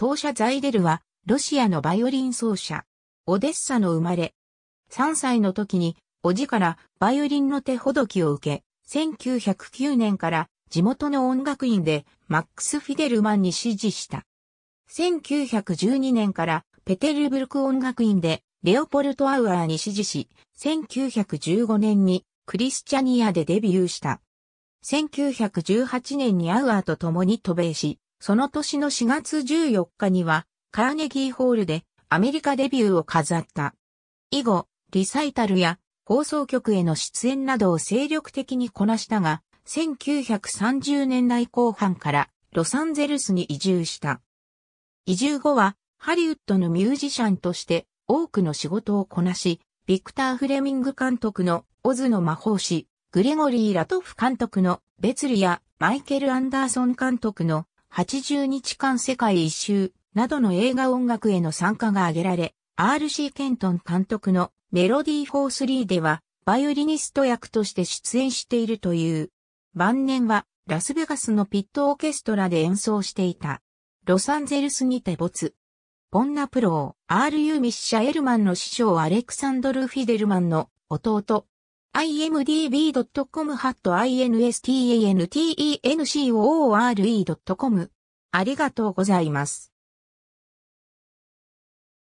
当社ザイデルは、ロシアのバイオリン奏者、オデッサの生まれ。3歳の時に、おじからバイオリンの手ほどきを受け、1909年から地元の音楽院でマックス・フィデルマンに指示した。1912年からペテルブルク音楽院でレオポルト・アウアーに指示し、1915年にクリスチャニアでデビューした。1918年にアウアーと共に渡米し、その年の4月14日には、カーネギーホールでアメリカデビューを飾った。以後、リサイタルや放送局への出演などを精力的にこなしたが、1930年代後半からロサンゼルスに移住した。移住後はハリウッドのミュージシャンとして多くの仕事をこなし、ビクター・フレミング監督のオズの魔法師、グレゴリー・ラトフ監督のベツリやマイケル・アンダーソン監督の80日間世界一周などの映画音楽への参加が挙げられ、RC ケントン監督のメロディー43では、バイオリニスト役として出演しているという。晩年は、ラスベガスのピットオーケストラで演奏していた。ロサンゼルスにて没。ポンナプロー、R.U. ミッシャ・エルマンの師匠アレクサンドル・フィデルマンの弟、imdb.com ハット instantencoore.com ありがとうございます。